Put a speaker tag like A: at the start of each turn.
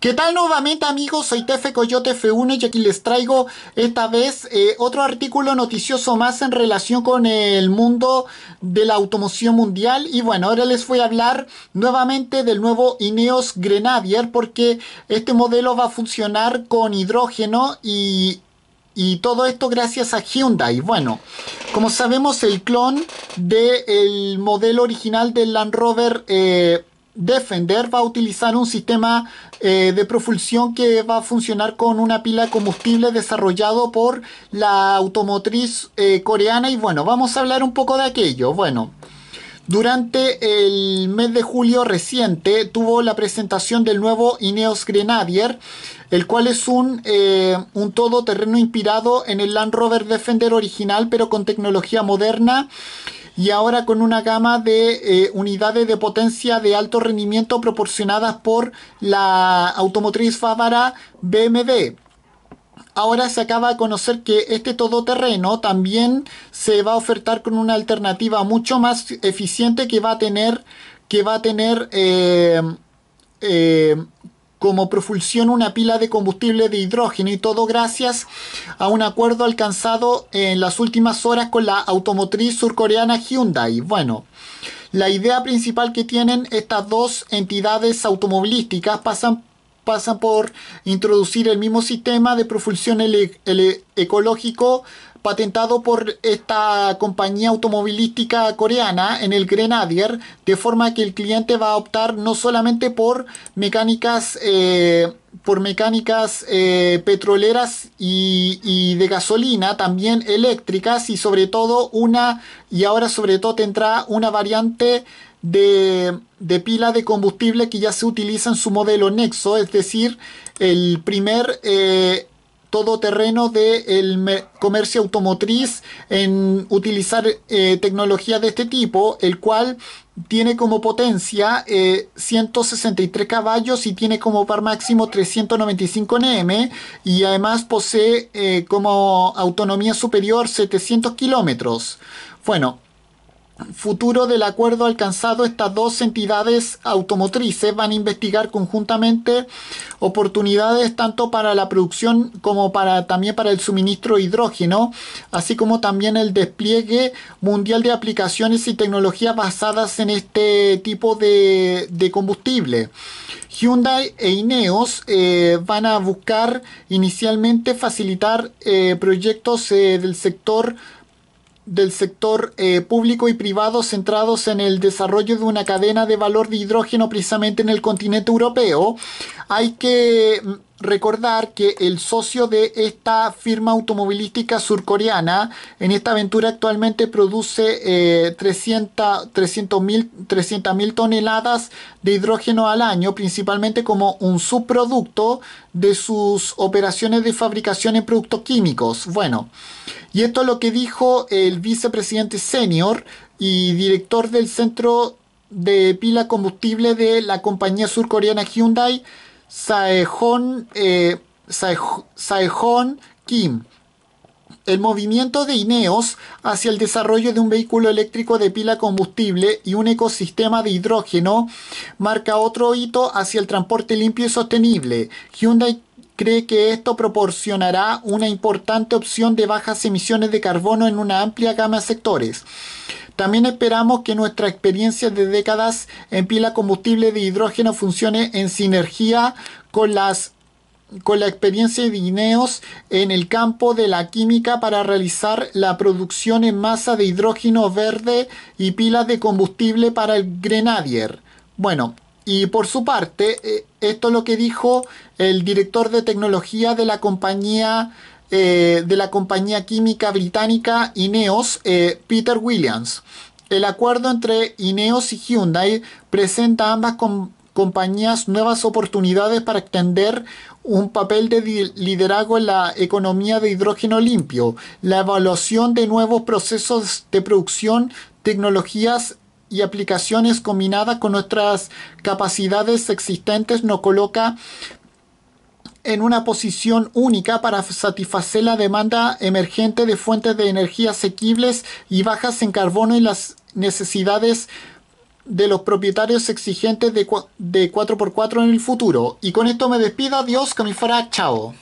A: ¿Qué tal nuevamente amigos? Soy Tefe Coyote F1 y aquí les traigo esta vez eh, otro artículo noticioso más en relación con el mundo de la automoción mundial y bueno, ahora les voy a hablar nuevamente del nuevo Ineos Grenadier porque este modelo va a funcionar con hidrógeno y, y todo esto gracias a Hyundai. Bueno, como sabemos el clon del modelo original del Land Rover... Eh, Defender va a utilizar un sistema eh, de propulsión que va a funcionar con una pila de combustible desarrollado por la automotriz eh, coreana y bueno, vamos a hablar un poco de aquello. Bueno, durante el mes de julio reciente tuvo la presentación del nuevo Ineos Grenadier, el cual es un, eh, un todoterreno inspirado en el Land Rover Defender original, pero con tecnología moderna y ahora con una gama de eh, unidades de potencia de alto rendimiento proporcionadas por la automotriz Favara BMW. Ahora se acaba de conocer que este todoterreno también se va a ofertar con una alternativa mucho más eficiente que va a tener que va a tener eh, eh, como propulsión una pila de combustible de hidrógeno y todo gracias a un acuerdo alcanzado en las últimas horas con la automotriz surcoreana Hyundai. Bueno, la idea principal que tienen estas dos entidades automovilísticas pasan pasan por introducir el mismo sistema de propulsión ecológico patentado por esta compañía automovilística coreana en el Grenadier, de forma que el cliente va a optar no solamente por mecánicas, eh, por mecánicas eh, petroleras y, de gasolina, también eléctricas y sobre todo una, y ahora sobre todo tendrá una variante de, de pila de combustible que ya se utiliza en su modelo Nexo, es decir, el primer... Eh, terreno del comercio automotriz en utilizar eh, tecnología de este tipo, el cual tiene como potencia 163 eh, caballos y tiene como par máximo 395 Nm y además posee eh, como autonomía superior 700 kilómetros. Bueno, futuro del acuerdo alcanzado, estas dos entidades automotrices van a investigar conjuntamente oportunidades tanto para la producción como para también para el suministro de hidrógeno, así como también el despliegue mundial de aplicaciones y tecnologías basadas en este tipo de, combustible. Hyundai e Ineos eh, van a buscar inicialmente facilitar eh, proyectos eh, del sector del sector eh, público y privado centrados en el desarrollo de una cadena de valor de hidrógeno precisamente en el continente europeo. Hay que mm, recordar que el socio de esta firma automovilística surcoreana en esta aventura actualmente produce eh, 300 mil toneladas de hidrógeno al año, principalmente como un subproducto de sus operaciones de fabricación en productos químicos. Bueno, y esto es lo que dijo el vicepresidente senior y director del centro de pila combustible de la compañía surcoreana Hyundai, Saehon eh, Kim. El movimiento de INEOS hacia el desarrollo de un vehículo eléctrico de pila combustible y un ecosistema de hidrógeno marca otro hito hacia el transporte limpio y sostenible. Hyundai cree que esto proporcionará una importante opción de bajas emisiones de carbono en una amplia gama de sectores. También esperamos que nuestra experiencia de décadas en pila combustible de hidrógeno funcione en sinergia con las con la experiencia de Ineos en el campo de la química para realizar la producción en masa de hidrógeno verde y pilas de combustible para el Grenadier. Bueno, y por su parte, eh, esto es lo que dijo el director de tecnología de la compañía, eh, de la compañía química británica INEOS, eh, Peter Williams. El acuerdo entre INEOS y Hyundai presenta a ambas compañías nuevas oportunidades para extender un papel de liderazgo en la economía de hidrógeno limpio, la evaluación de nuevos procesos de producción, tecnologías y aplicaciones combinadas con nuestras capacidades existentes nos coloca en una posición única para satisfacer la demanda emergente de fuentes de energía asequibles y bajas en carbono y las necesidades de los propietarios exigentes de, 4x4 en el futuro. Y con esto me despido, adiós, que me chao.